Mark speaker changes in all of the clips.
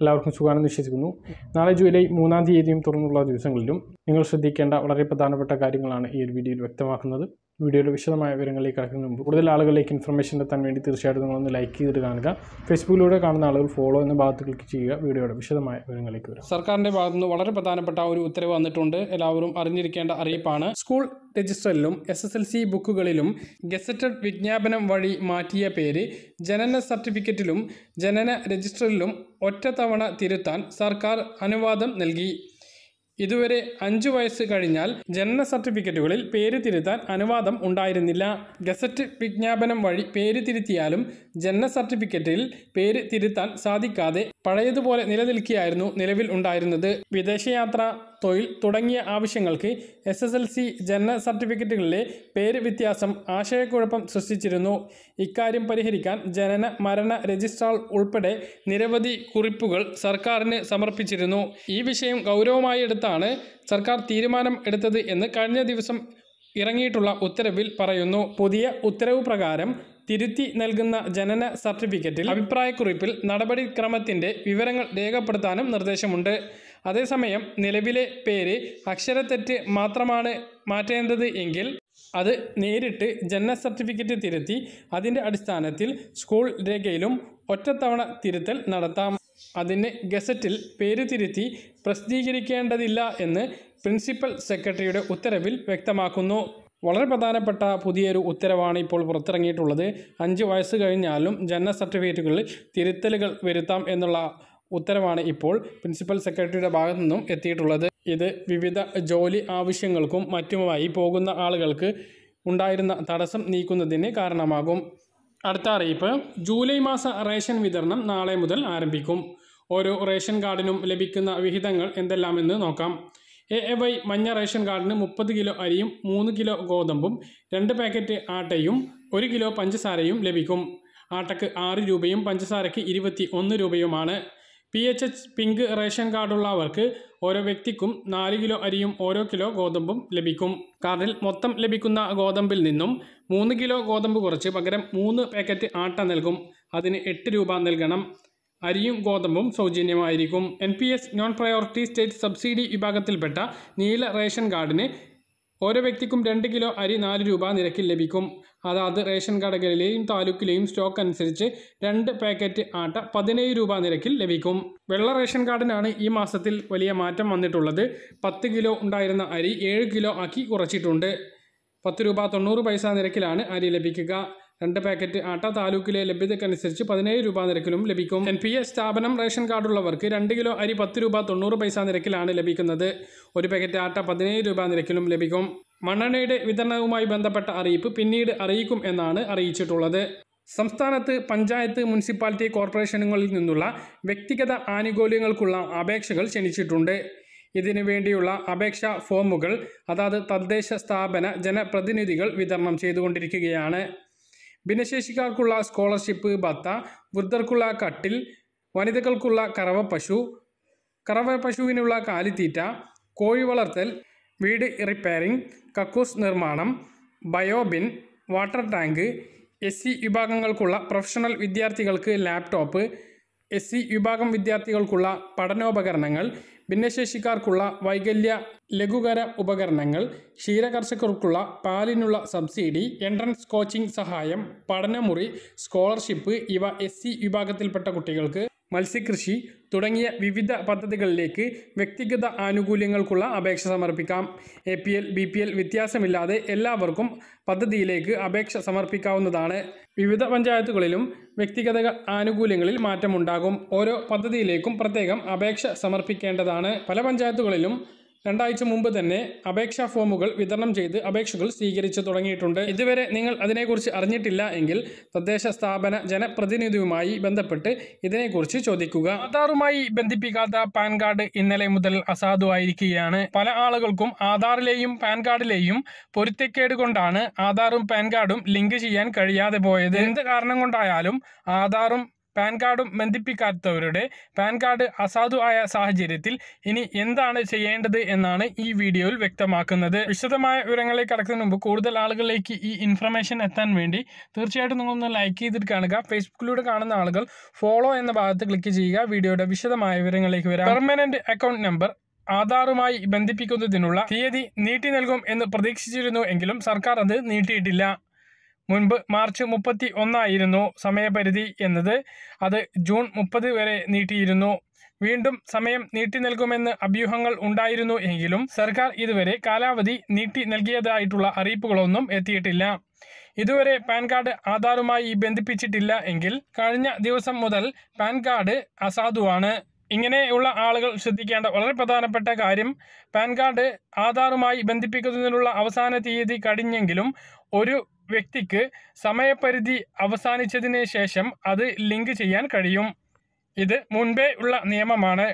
Speaker 1: എല്ലാവർക്കും സുഖമാണെന്ന് വിശ്വസിക്കുന്നു നാളെ ജൂലൈ മൂന്നാം തീയതിയും തുടർന്നുള്ള ദിവസങ്ങളിലും നിങ്ങൾ ശ്രദ്ധിക്കേണ്ട വളരെ പ്രധാനപ്പെട്ട കാര്യങ്ങളാണ് ഈ ഒരു വീഡിയോയിൽ വ്യക്തമാക്കുന്നത് വീഡിയോയുടെ വിശദമായ വിവരങ്ങളിലേക്ക് കിടക്കുന്നതിന് മുമ്പ് കൂടുതൽ ആളുകളിലേക്ക് ഇൻഫർമേഷൻ എത്താൻ വേണ്ടി തീർച്ചയായിട്ടും നിങ്ങളൊന്ന് ലൈക്ക് ചെയ്തിട്ട് കാണുക ഫേസ്ബുക്കിലൂടെ കാണുന്ന ആളുകൾ ഫോളോ എന്ന ഭാഗത്ത് ക്ലിക്ക് ചെയ്യുക വീഡിയോയുടെ വിശദമായ വിവരങ്ങളിലേക്ക് വരും സർക്കാരിൻ്റെ ഭാഗത്തുനിന്ന് വളരെ പ്രധാനപ്പെട്ട ഒരു ഉത്തരവ് വന്നിട്ടുണ്ട് എല്ലാവരും അറിഞ്ഞിരിക്കേണ്ട അറിയിപ്പാണ് സ്കൂൾ രജിസ്റ്ററിലും എസ് എസ് എൽ സി ബുക്കുകളിലും ഗസറ്റഡ് വിജ്ഞാപനം വഴി മാറ്റിയ പേര് ജനന സർട്ടിഫിക്കറ്റിലും ജനന രജിസ്റ്ററിലും ഒറ്റത്തവണ തിരുത്താൻ സർക്കാർ അനുവാദം നൽകി ഇതുവരെ അഞ്ചു വയസ്സ് കഴിഞ്ഞാൽ ജനന സർട്ടിഫിക്കറ്റുകളിൽ പേര് തിരുത്താൻ അനുവാദം ഉണ്ടായിരുന്നില്ല ഗസറ്റ് വിജ്ഞാപനം വഴി പേര് തിരുത്തിയാലും ജനന സർട്ടിഫിക്കറ്റിൽ പേര് തിരുത്താൻ സാധിക്കാതെ പഴയതുപോലെ നിലനിൽക്കുകയായിരുന്നു നിലവിൽ ഉണ്ടായിരുന്നത് വിദേശയാത്ര തൊഴിൽ തുടങ്ങിയ ആവശ്യങ്ങൾക്ക് എസ് എസ് എൽ സി ജനന സർട്ടിഫിക്കറ്റുകളിലെ പേര് വ്യത്യാസം ആശയക്കുഴപ്പം സൃഷ്ടിച്ചിരുന്നു ഇക്കാര്യം പരിഹരിക്കാൻ ജനന മരണ രജിസ്ട്രാൾ ഉൾപ്പെടെ നിരവധി കുറിപ്പുകൾ സർക്കാരിന് സമർപ്പിച്ചിരുന്നു ഈ വിഷയം ഗൗരവമായി എടുത്ത ചേർത്താണ് സർക്കാർ തീരുമാനം എടുത്തത് എന്ന് കഴിഞ്ഞ ദിവസം ഇറങ്ങിയിട്ടുള്ള ഉത്തരവിൽ പറയുന്നു പുതിയ ഉത്തരവ് പ്രകാരം തിരുത്തി നൽകുന്ന ജനന സർട്ടിഫിക്കറ്റിൽ അഭിപ്രായക്കുറിപ്പിൽ നടപടിക്രമത്തിൻ്റെ വിവരങ്ങൾ രേഖപ്പെടുത്താനും നിർദ്ദേശമുണ്ട് അതേസമയം നിലവിലെ പേര് അക്ഷരത്തെറ്റ് മാത്രമാണ് മാറ്റേണ്ടത് എങ്കിൽ അത് നേരിട്ട് ജനന സർട്ടിഫിക്കറ്റ് തിരുത്തി അതിൻ്റെ അടിസ്ഥാനത്തിൽ സ്കൂൾ രേഖയിലും ഒറ്റത്തവണ തിരുത്തൽ നടത്താം അതിന് ഗസറ്റിൽ പേര് തിരുത്തി പ്രസിദ്ധീകരിക്കേണ്ടതില്ല എന്ന് പ്രിൻസിപ്പൽ സെക്രട്ടറിയുടെ ഉത്തരവിൽ വ്യക്തമാക്കുന്നു വളരെ പ്രധാനപ്പെട്ട പുതിയൊരു ഉത്തരവാണ് ഇപ്പോൾ പുറത്തിറങ്ങിയിട്ടുള്ളത് അഞ്ച് വയസ്സ് കഴിഞ്ഞാലും ജനന സർട്ടിഫിക്കറ്റുകളിൽ തിരുത്തലുകൾ വരുത്താം എന്നുള്ള ഉത്തരവാണ് ഇപ്പോൾ പ്രിൻസിപ്പൽ സെക്രട്ടറിയുടെ ഭാഗത്തു നിന്നും എത്തിയിട്ടുള്ളത് ഇത് വിവിധ ജോലി ആവശ്യങ്ങൾക്കും മറ്റുമായി പോകുന്ന ആളുകൾക്ക് ഉണ്ടായിരുന്ന തടസ്സം നീക്കുന്നതിന് കാരണമാകും അടുത്ത അറിയിപ്പ് ജൂലൈ മാസ റേഷൻ വിതരണം നാളെ മുതൽ ആരംഭിക്കും ഓരോ റേഷൻ കാർഡിനും ലഭിക്കുന്ന വിഹിതങ്ങൾ എന്തെല്ലാമെന്ന് നോക്കാം എ എ വൈ മഞ്ഞ റേഷൻ കാർഡിന് മുപ്പത് കിലോ അരിയും മൂന്ന് കിലോ ഗോതമ്പും രണ്ട് പാക്കറ്റ് ആട്ടയും ഒരു കിലോ പഞ്ചസാരയും ലഭിക്കും ആട്ടയ്ക്ക് ആറ് രൂപയും പഞ്ചസാരയ്ക്ക് ഇരുപത്തി ഒന്ന് രൂപയുമാണ് P H H pink ration കാർഡുള്ളവർക്ക് ഓരോ വ്യക്തിക്കും നാല് കിലോ അരിയും ഓരോ കിലോ ഗോതമ്പും ലഭിക്കും കാർഡിൽ മൊത്തം ലഭിക്കുന്ന ഗോതമ്പിൽ നിന്നും മൂന്ന് കിലോ ഗോതമ്പ് കുറച്ച് പകരം മൂന്ന് പാക്കറ്റ് ആട്ട നൽകും അതിന് എട്ട് രൂപ നൽകണം അരിയും ഗോതമ്പും സൗജന്യമായിരിക്കും N P S non priority state subsidy വിഭാഗത്തിൽപ്പെട്ട നീല റേഷൻ കാർഡിന് ഓരോ വ്യക്തിക്കും രണ്ട് കിലോ അരി നാല് രൂപ നിരക്കിൽ ലഭിക്കും അതാത് റേഷൻ കടകളിലെയും താലൂക്കിലെയും സ്റ്റോക്ക് അനുസരിച്ച് രണ്ട് പാക്കറ്റ് ആട്ട പതിനേഴ് രൂപ നിരക്കിൽ ലഭിക്കും വെള്ള റേഷൻ കാർഡിനാണ് ഈ മാസത്തിൽ വലിയ മാറ്റം വന്നിട്ടുള്ളത് പത്ത് കിലോ ഉണ്ടായിരുന്ന അരി ഏഴ് കിലോ ആക്കി കുറച്ചിട്ടുണ്ട് പത്ത് രൂപ തൊണ്ണൂറ് പൈസ നിരക്കിലാണ് അരി ലഭിക്കുക രണ്ട് പാക്കറ്റ് ആട്ട താലൂക്കിലെ ലഭ്യതയ്ക്കനുസരിച്ച് പതിനേഴ് രൂപ നിരക്കിലും ലഭിക്കും എൻ പി എസ് സ്ഥാപനം റേഷൻ കാർഡുള്ളവർക്ക് രണ്ട് കിലോ അരി പത്ത് രൂപ തൊണ്ണൂറ് പൈസ നിരക്കിലാണ് ലഭിക്കുന്നത് ഒരു പാക്കറ്റ് ആട്ട പതിനേഴ് രൂപ നിരക്കിലും ലഭിക്കും മണ്ണെണ്ണയുടെ വിതരണവുമായി ബന്ധപ്പെട്ട അറിയിപ്പ് പിന്നീട് അറിയിക്കും എന്നാണ് അറിയിച്ചിട്ടുള്ളത് സംസ്ഥാനത്ത് പഞ്ചായത്ത് മുനിസിപ്പാലിറ്റി കോർപ്പറേഷനുകളിൽ നിന്നുള്ള വ്യക്തിഗത ആനുകൂല്യങ്ങൾക്കുള്ള അപേക്ഷകൾ ക്ഷണിച്ചിട്ടുണ്ട് ഇതിനു വേണ്ടിയുള്ള അപേക്ഷാ ഫോമുകൾ അതാത് തദ്ദേശ സ്ഥാപന ജനപ്രതിനിധികൾ വിതരണം ചെയ്തുകൊണ്ടിരിക്കുകയാണ് ഭിന്നശേഷിക്കാർക്കുള്ള സ്കോളർഷിപ്പ് ഭത്ത വൃദ്ധർക്കുള്ള കട്ടിൽ വനിതകൾക്കുള്ള കറവ പശു കറവ പശുവിനുള്ള കാലിത്തീറ്റ കോഴി വളർത്തൽ വീട് റിപ്പയറിംഗ് കക്കൂസ് നിർമ്മാണം ബയോബിൻ വാട്ടർ ടാങ്ക് എസ് വിഭാഗങ്ങൾക്കുള്ള പ്രൊഫഷണൽ വിദ്യാർത്ഥികൾക്ക് ലാപ്ടോപ്പ് എസ് സി വിഭാഗം വിദ്യാർത്ഥികൾക്കുള്ള പഠനോപകരണങ്ങൾ ഭിന്നശേഷിക്കാർക്കുള്ള വൈകല്യ ലഘുകര ഉപകരണങ്ങൾ ക്ഷീരകർഷകർക്കുള്ള പാലിനുള്ള സബ്സിഡി എൻട്രൻസ് കോച്ചിംഗ് സഹായം പഠനമുറി സ്കോളർഷിപ്പ് ഇവ എസ് സി വിഭാഗത്തിൽപ്പെട്ട കുട്ടികൾക്ക് മത്സ്യകൃഷി തുടങ്ങിയ വിവിധ പദ്ധതികളിലേക്ക് വ്യക്തിഗത ആനുകൂല്യങ്ങൾക്കുള്ള അപേക്ഷ സമർപ്പിക്കാം A P L B P L വ്യത്യാസമില്ലാതെ എല്ലാവർക്കും പദ്ധതിയിലേക്ക് അപേക്ഷ സമർപ്പിക്കാവുന്നതാണ് വിവിധ പഞ്ചായത്തുകളിലും വ്യക്തിഗത ആനുകൂല്യങ്ങളിൽ മാറ്റമുണ്ടാകും ഓരോ പദ്ധതിയിലേക്കും പ്രത്യേകം അപേക്ഷ സമർപ്പിക്കേണ്ടതാണ് പല പഞ്ചായത്തുകളിലും രണ്ടാഴ്ച മുമ്പ് തന്നെ അപേക്ഷാ ഫോമുകൾ വിതരണം ചെയ്ത് അപേക്ഷകൾ സ്വീകരിച്ചു തുടങ്ങിയിട്ടുണ്ട് ഇതുവരെ നിങ്ങൾ അതിനെക്കുറിച്ച് അറിഞ്ഞിട്ടില്ല എങ്കിൽ തദ്ദേശ സ്ഥാപന ജനപ്രതിനിധിയുമായി ബന്ധപ്പെട്ട് ഇതിനെക്കുറിച്ച് ചോദിക്കുക ആധാറുമായി ബന്ധിപ്പിക്കാത്ത പാൻ കാർഡ് ഇന്നലെ മുതൽ അസാധുവായിരിക്കുകയാണ് പല ആളുകൾക്കും ആധാറിലെയും പാൻ കാർഡിലെയും പൊരുത്തക്കേട് കൊണ്ടാണ് ആധാറും പാൻ കാർഡും ലിങ്ക് ചെയ്യാൻ കഴിയാതെ പോയത് എന്ത് കാരണം കൊണ്ടായാലും ആധാറും പാൻ കാർഡും ബന്ധിപ്പിക്കാത്തവരുടെ പാൻ കാർഡ് അസാധു ആയ സാഹചര്യത്തിൽ ഇനി എന്താണ് ചെയ്യേണ്ടത് എന്നാണ് ഈ വീഡിയോയിൽ വ്യക്തമാക്കുന്നത് വിശദമായ വിവരങ്ങളെ കടക്കുന്നതിന് മുമ്പ് കൂടുതൽ ആളുകളിലേക്ക് ഈ ഇൻഫർമേഷൻ എത്താൻ വേണ്ടി തീർച്ചയായിട്ടും നിങ്ങളൊന്ന് ലൈക്ക് ചെയ്തിട്ട് കാണുക ഫേസ്ബുക്കിലൂടെ കാണുന്ന ആളുകൾ ഫോളോ എന്ന ഭാഗത്ത് ക്ലിക്ക് ചെയ്യുക വീഡിയോയുടെ വിശദമായ വിവരങ്ങളിലേക്ക് വരാം പെർമനന്റ് അക്കൗണ്ട് നമ്പർ ആധാറുമായി ബന്ധിപ്പിക്കുന്നതിനുള്ള തീയതി നീട്ടി നൽകും എന്ന് പ്രതീക്ഷിച്ചിരുന്നു എങ്കിലും സർക്കാർ അത് നീട്ടിയിട്ടില്ല മുൻപ് മാർച്ച് മുപ്പത്തി ഒന്നായിരുന്നു സമയപരിധി എന്നത് അത് ജൂൺ മുപ്പത് വരെ നീട്ടിയിരുന്നു വീണ്ടും സമയം നീട്ടി നൽകുമെന്ന് അഭ്യൂഹങ്ങൾ ഉണ്ടായിരുന്നു എങ്കിലും സർക്കാർ ഇതുവരെ കാലാവധി നീട്ടി നൽകിയതായിട്ടുള്ള അറിയിപ്പുകളൊന്നും എത്തിയിട്ടില്ല ഇതുവരെ പാൻ കാർഡ് ആധാറുമായി ബന്ധിപ്പിച്ചിട്ടില്ല എങ്കിൽ കഴിഞ്ഞ ദിവസം മുതൽ പാൻ കാർഡ് അസാധുവാണ് ഇങ്ങനെയുള്ള ആളുകൾ ശ്രദ്ധിക്കേണ്ട വളരെ പ്രധാനപ്പെട്ട കാര്യം പാൻ കാർഡ് ആധാറുമായി ബന്ധിപ്പിക്കുന്നതിനുള്ള അവസാന തീയതി കഴിഞ്ഞെങ്കിലും ഒരു വ്യക്തിക്ക് സമയപരിധി അവസാനിച്ചതിന് ശേഷം അത് ലിങ്ക് ചെയ്യാൻ കഴിയും ഇത് മുൻപേ ഉള്ള നിയമമാണ്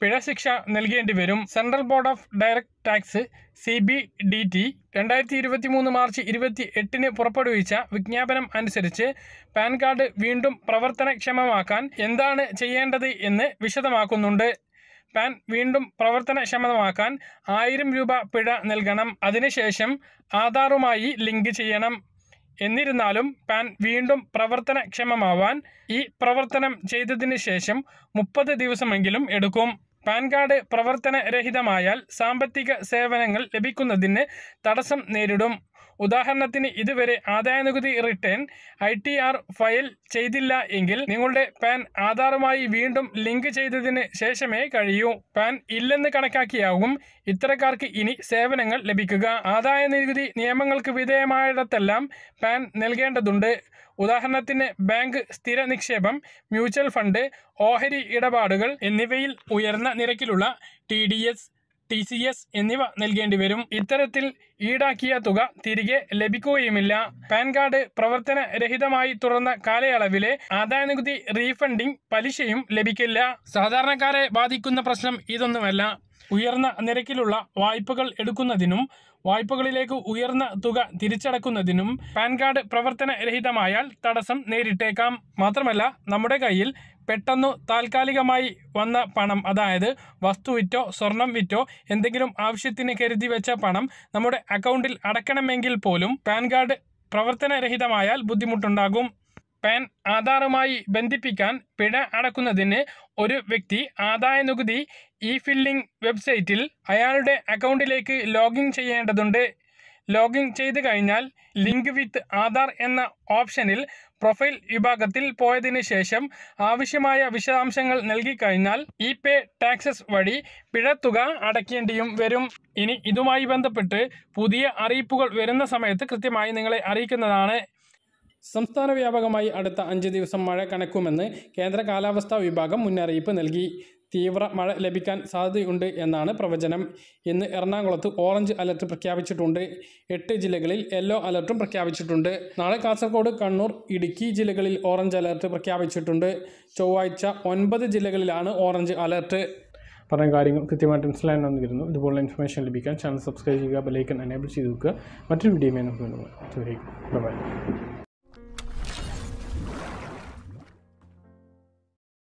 Speaker 1: പിഴ ശിക്ഷ നൽകേണ്ടി വരും Central Board of Direct Tax C B D T രണ്ടായിരത്തി ഇരുപത്തി മൂന്ന് മാർച്ച് ഇരുപത്തി എട്ടിന് പുറപ്പെടുവിച്ച വിജ്ഞാപനം അനുസരിച്ച് പാൻ കാർഡ് വീണ്ടും പ്രവർത്തനക്ഷമമാക്കാൻ എന്താണ് ചെയ്യേണ്ടത് എന്ന് വിശദമാക്കുന്നുണ്ട് പാൻ വീണ്ടും പ്രവർത്തനക്ഷമമാക്കാൻ ആയിരം രൂപ പിഴ നൽകണം അതിനുശേഷം ആധാറുമായി ലിങ്ക് ചെയ്യണം എന്നിരുന്നാലും പാൻ വീണ്ടും പ്രവർത്തനക്ഷമമാവാൻ ഈ പ്രവർത്തനം ചെയ്തതിന് ശേഷം മുപ്പത് ദിവസമെങ്കിലും എടുക്കും പാൻ കാർഡ് പ്രവർത്തനരഹിതമായാൽ സാമ്പത്തിക സേവനങ്ങൾ ലഭിക്കുന്നതിന് തടസ്സം നേരിടും ഉദാഹരണത്തിന് ഇതുവരെ ആദായനികുതി return I T R file ചെയ്തില്ല എങ്കിൽ നിങ്ങളുടെ പാൻ ആധാറുമായി വീണ്ടും ലിങ്ക് ചെയ്തതിന് ശേഷമേ കഴിയൂ പാൻ ഇല്ലെന്ന് കണക്കാക്കിയാവും ഇത്തരക്കാർക്ക് ഇനി സേവനങ്ങൾ ലഭിക്കുക ആദായ നികുതി നിയമങ്ങൾക്ക് വിധേയമായിടത്തെല്ലാം പാൻ നൽകേണ്ടതുണ്ട് ഉദാഹരണത്തിന് ബാങ്ക് സ്ഥിര നിക്ഷേപം മ്യൂച്വൽ ഫണ്ട് ഓഹരി ഇടപാടുകൾ എന്നിവയിൽ ഉയർന്ന നിരക്കിലുള്ള ടി ടി സി എസ് എന്നിവ നൽകേണ്ടി വരും ഇത്തരത്തിൽ ഈടാക്കിയ തുക തിരികെ ലഭിക്കുകയുമില്ല പാൻ കാർഡ് രഹിതമായി തുറന്ന കാലയളവിലെ നികുതി റീഫണ്ടിംഗ് പലിശയും ലഭിക്കില്ല സാധാരണക്കാരെ ബാധിക്കുന്ന പ്രശ്നം ഇതൊന്നുമല്ല ഉയർന്ന നിരക്കിലുള്ള വായ്പകൾ എടുക്കുന്നതിനും വായ്പകളിലേക്ക് ഉയർന്ന തുക തിരിച്ചടക്കുന്നതിനും പാൻ കാർഡ് പ്രവർത്തനരഹിതമായാൽ തടസ്സം നേരിട്ടേക്കാം മാത്രമല്ല നമ്മുടെ കയ്യിൽ പെട്ടെന്നു താൽക്കാലികമായി വന്ന പണം അതായത് വസ്തു വിറ്റോ സ്വർണം വിറ്റോ എന്തെങ്കിലും ആവശ്യത്തിന് കരുതി വെച്ച പണം നമ്മുടെ അക്കൗണ്ടിൽ അടക്കണമെങ്കിൽ പോലും പാൻ കാർഡ് പ്രവർത്തനരഹിതമായാൽ ബുദ്ധിമുട്ടുണ്ടാകും പാൻ ആധാറുമായി ബന്ധിപ്പിക്കാൻ പിഴ അടക്കുന്നതിന് ഒരു വ്യക്തി ആദായ നികുതി ഇ ഫില്ലിംഗ് വെബ്സൈറ്റിൽ അയാളുടെ അക്കൗണ്ടിലേക്ക് ലോഗിൻ ചെയ്യേണ്ടതുണ്ട് ലോഗിൻ ചെയ്തു കഴിഞ്ഞാൽ ലിങ്ക് വിത്ത് ആധാർ എന്ന ഓപ്ഷനിൽ പ്രൊഫൈൽ വിഭാഗത്തിൽ പോയതിനു ശേഷം ആവശ്യമായ വിശദാംശങ്ങൾ നൽകിക്കഴിഞ്ഞാൽ ഇ പേ ടാക്സസ് വഴി പിഴത്തുക അടയ്ക്കേണ്ടിയും വരും ഇനി ഇതുമായി ബന്ധപ്പെട്ട് പുതിയ അറിയിപ്പുകൾ വരുന്ന സമയത്ത് കൃത്യമായി നിങ്ങളെ അറിയിക്കുന്നതാണ് സംസ്ഥാന വ്യാപകമായി അടുത്ത അഞ്ച് ദിവസം മഴ കണക്കുമെന്ന് കേന്ദ്ര കാലാവസ്ഥാ വിഭാഗം മുന്നറിയിപ്പ് നൽകി തീവ്ര മഴ ലഭിക്കാൻ സാധ്യതയുണ്ട് എന്നാണ് പ്രവചനം ഇന്ന് എറണാകുളത്ത് ഓറഞ്ച് അലർട്ട് പ്രഖ്യാപിച്ചിട്ടുണ്ട് എട്ട് ജില്ലകളിൽ യെല്ലോ അലർട്ടും പ്രഖ്യാപിച്ചിട്ടുണ്ട് നാളെ കാസർഗോഡ് കണ്ണൂർ ഇടുക്കി ജില്ലകളിൽ ഓറഞ്ച് അലർട്ട് പ്രഖ്യാപിച്ചിട്ടുണ്ട് ചൊവ്വാഴ്ച ഒൻപത് ജില്ലകളിലാണ് ഓറഞ്ച് അലർട്ട് പറഞ്ഞ കാര്യങ്ങൾ കൃത്യമായിട്ട് വന്നിരുന്നു ഇതുപോലുള്ള ഇൻഫർമേഷൻ ലഭിക്കാൻ ചാനൽ സബ്സ്ക്രൈബ് ചെയ്യുക ബെലൈക്കൻ എനേബിൾ ചെയ്ത് വെക്കുക മറ്റൊരു വീഡിയോയുമായി നമുക്ക് വീണ്ടും ബൈ